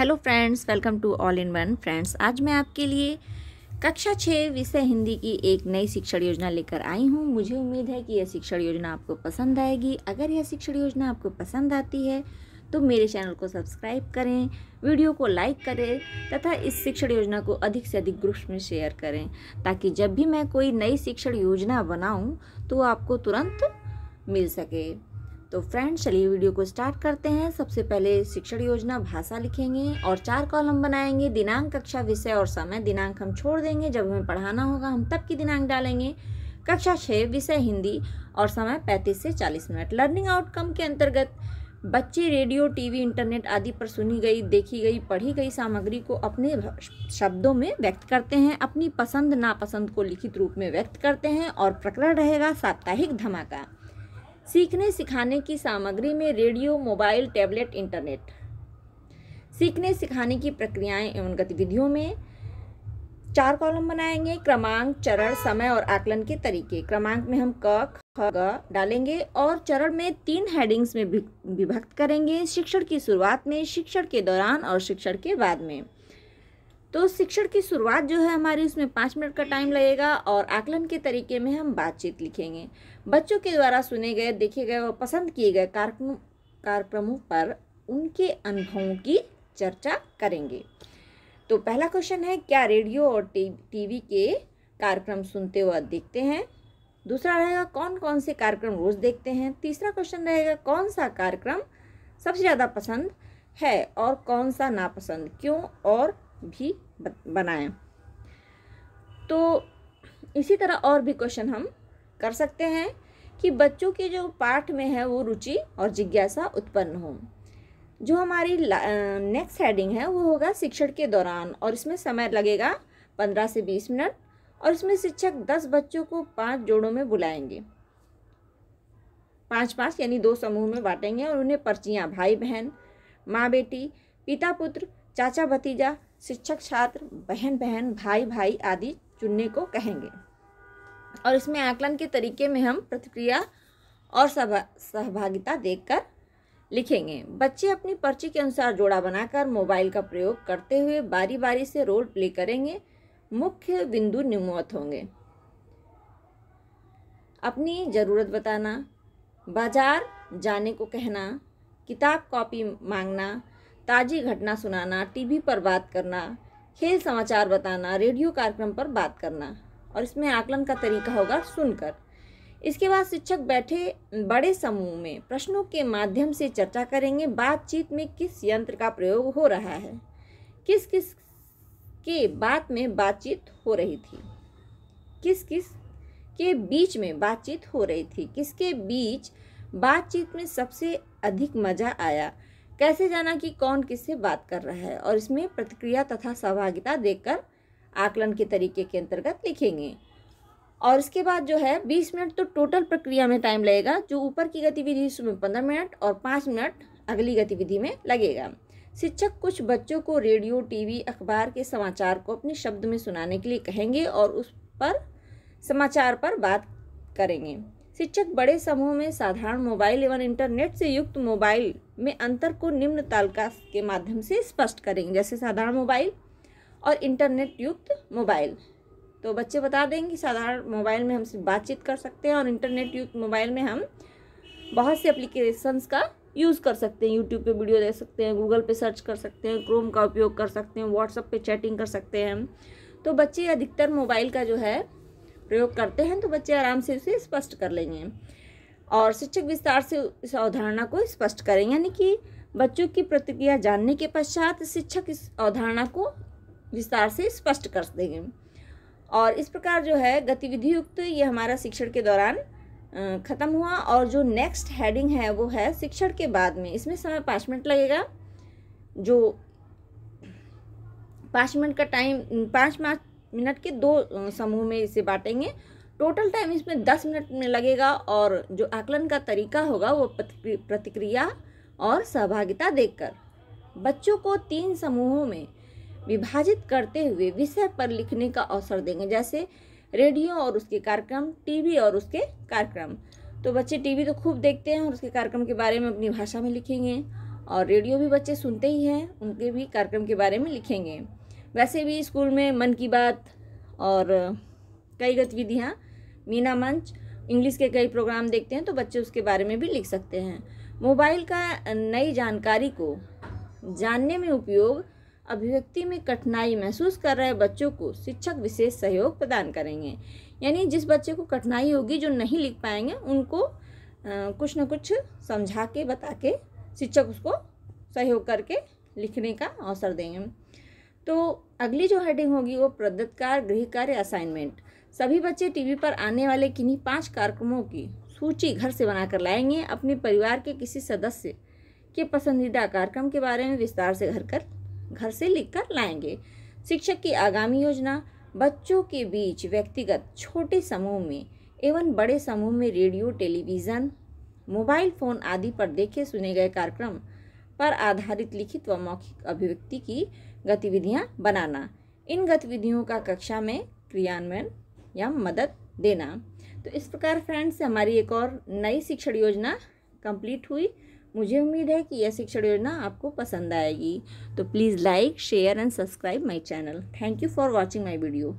hello friends welcome to all in one friends आज मैं आपके लिए कक्षा छः विषय हिंदी की एक नई शिक्षण योजना लेकर आई हूँ मुझे उम्मीद है कि यह शिक्षण योजना आपको पसंद आएगी अगर यह शिक्षण योजना आपको पसंद आती है तो मेरे चैनल को सब्सक्राइब करें वीडियो को लाइक करें तथा इस शिक्षण योजना को अधिक से अधिक ग्रुप्स में शेयर करें ताकि जब भी मैं कोई नई शिक्षण योजना बनाऊँ तो आपको तुरंत मिल सके तो फ्रेंड्स चलिए वीडियो को स्टार्ट करते हैं सबसे पहले शिक्षण योजना भाषा लिखेंगे और चार कॉलम बनाएंगे दिनांक कक्षा विषय और समय दिनांक हम छोड़ देंगे जब हमें पढ़ाना होगा हम तब की दिनांक डालेंगे कक्षा छः विषय हिंदी और समय पैंतीस से चालीस मिनट लर्निंग आउटकम के अंतर्गत बच्चे रेडियो टीवी इंटरनेट आदि पर सुनी गई देखी गई पढ़ी गई सामग्री को अपने शब्दों में व्यक्त करते हैं अपनी पसंद नापसंद को लिखित रूप में व्यक्त करते हैं और प्रकरण रहेगा साप्ताहिक धमाका सीखने सिखाने की सामग्री में रेडियो मोबाइल टैबलेट इंटरनेट सीखने सिखाने की प्रक्रियाएं एवं गतिविधियों में चार कॉलम बनाएंगे क्रमांक चरण समय और आकलन के तरीके क्रमांक में हम क ख ग डालेंगे और चरण में तीन हेडिंग्स में विभक्त करेंगे शिक्षण की शुरुआत में शिक्षण के दौरान और शिक्षण के बाद में तो शिक्षण की शुरुआत जो है हमारी उसमें पाँच मिनट का टाइम लगेगा और आकलन के तरीके में हम बातचीत लिखेंगे बच्चों के द्वारा सुने गए देखे गए और पसंद किए गए कार्यक्रम कार्यक्रमों पर उनके अनुभवों की चर्चा करेंगे तो पहला क्वेश्चन है क्या रेडियो और टीवी के कार्यक्रम सुनते हुए देखते हैं दूसरा रहेगा कौन कौन से कार्यक्रम रोज़ देखते हैं तीसरा क्वेश्चन रहेगा कौन सा कार्यक्रम सबसे ज़्यादा पसंद है और कौन सा नापसंद क्यों और भी बनाएं तो इसी तरह और भी क्वेश्चन हम कर सकते हैं कि बच्चों के जो पाठ में है वो रुचि और जिज्ञासा उत्पन्न हो जो हमारी नेक्स्ट हेडिंग है वो होगा शिक्षण के दौरान और इसमें समय लगेगा पंद्रह से बीस मिनट और इसमें शिक्षक दस बच्चों को पांच जोड़ों में बुलाएंगे पांच पांच यानी दो समूह में बांटेंगे और उन्हें पर्चियाँ भाई बहन माँ बेटी पिता पुत्र चाचा भतीजा शिक्षक छात्र बहन बहन भाई भाई आदि चुनने को कहेंगे और इसमें आकलन के तरीके में हम प्रतिक्रिया और सहभा सहभागिता देखकर लिखेंगे बच्चे अपनी पर्ची के अनुसार जोड़ा बनाकर मोबाइल का प्रयोग करते हुए बारी बारी से रोल प्ले करेंगे मुख्य बिंदु निमोत होंगे अपनी ज़रूरत बताना बाजार जाने को कहना किताब कॉपी मांगना ताज़ी घटना सुनाना टीवी पर बात करना खेल समाचार बताना रेडियो कार्यक्रम पर बात करना और इसमें आकलन का तरीका होगा सुनकर इसके बाद शिक्षक बैठे बड़े समूह में प्रश्नों के माध्यम से चर्चा करेंगे बातचीत में किस यंत्र का प्रयोग हो रहा है किस किस के बात में बातचीत हो रही थी किस किस के बीच में बातचीत हो रही थी किसके बीच बातचीत में सबसे अधिक मज़ा आया कैसे जाना कि कौन किससे बात कर रहा है और इसमें प्रतिक्रिया तथा सहभागिता देखकर आकलन के तरीके के अंतर्गत लिखेंगे और इसके बाद जो है बीस मिनट तो टोटल प्रक्रिया में टाइम लगेगा जो ऊपर की गतिविधि उसमें पंद्रह मिनट और पाँच मिनट अगली गतिविधि में लगेगा शिक्षक कुछ बच्चों को रेडियो टीवी अखबार के समाचार को अपने शब्द में सुनाने के लिए कहेंगे और उस पर समाचार पर बात करेंगे शिक्षक बड़े समूह में साधारण मोबाइल एवं इंटरनेट से युक्त मोबाइल में अंतर को निम्न तालिका के माध्यम से स्पष्ट करेंगे जैसे साधारण मोबाइल और इंटरनेट युक्त मोबाइल तो बच्चे बता देंगे कि साधारण मोबाइल में हम सिर्फ बातचीत कर सकते हैं और इंटरनेट युक्त मोबाइल में हम बहुत से एप्लीकेशंस का यूज़ कर सकते हैं यूट्यूब पे वीडियो देख सकते हैं गूगल पे सर्च कर सकते हैं क्रोम का उपयोग कर सकते हैं व्हाट्सअप पे चैटिंग कर सकते हैं तो बच्चे अधिकतर मोबाइल का जो है प्रयोग करते हैं तो बच्चे आराम से उसे स्पष्ट कर लेंगे और शिक्षक विस्तार से इस अवधारणा को स्पष्ट करेंगे यानी कि बच्चों की प्रतिक्रिया जानने के पश्चात शिक्षक इस अवधारणा को विस्तार से स्पष्ट कर देंगे और इस प्रकार जो है गतिविधि युक्त तो ये हमारा शिक्षण के दौरान ख़त्म हुआ और जो नेक्स्ट हेडिंग है वो है शिक्षण के बाद में इसमें समय पाँच मिनट लगेगा जो पाँच मिनट का टाइम पाँच मार्च मिनट के दो समूह में इसे बांटेंगे टोटल टाइम इसमें दस मिनट में लगेगा और जो आकलन का तरीका होगा वो प्रतिक्रिया और सहभागिता देखकर बच्चों को तीन समूहों में विभाजित करते हुए विषय पर लिखने का अवसर देंगे जैसे रेडियो और उसके कार्यक्रम टीवी और उसके कार्यक्रम तो बच्चे टीवी तो खूब देखते हैं और उसके कार्यक्रम के बारे में अपनी भाषा में लिखेंगे और रेडियो भी बच्चे सुनते ही हैं उनके भी कार्यक्रम के बारे में लिखेंगे वैसे भी स्कूल में मन की बात और कई गतिविधियाँ मीना मंच इंग्लिश के कई प्रोग्राम देखते हैं तो बच्चे उसके बारे में भी लिख सकते हैं मोबाइल का नई जानकारी को जानने में उपयोग अभिव्यक्ति में कठिनाई महसूस कर रहे बच्चों को शिक्षक विशेष सहयोग प्रदान करेंगे यानी जिस बच्चे को कठिनाई होगी जो नहीं लिख पाएंगे उनको कुछ न कुछ समझा के बता के शिक्षक उसको सहयोग करके लिखने का अवसर देंगे तो अगली जो हेडिंग होगी वो प्रदत्तकार गृह कार्य असाइनमेंट सभी बच्चे टीवी पर आने वाले किन्हीं पांच कार्यक्रमों की सूची घर से बनाकर लाएंगे अपने परिवार के किसी सदस्य के पसंदीदा कार्यक्रम के बारे में विस्तार से घर कर घर से लिख कर लाएंगे शिक्षक की आगामी योजना बच्चों के बीच व्यक्तिगत छोटे समूह में एवं बड़े समूह में रेडियो टेलीविज़न मोबाइल फ़ोन आदि पर देखे सुने गए कार्यक्रम पर आधारित लिखित व मौखिक अभिव्यक्ति की गतिविधियाँ बनाना इन गतिविधियों का कक्षा में क्रियान्वयन या मदद देना तो इस प्रकार फ्रेंड्स हमारी एक और नई शिक्षण योजना कंप्लीट हुई मुझे उम्मीद है कि यह शिक्षण योजना आपको पसंद आएगी तो please like share and subscribe my channel thank you for watching my video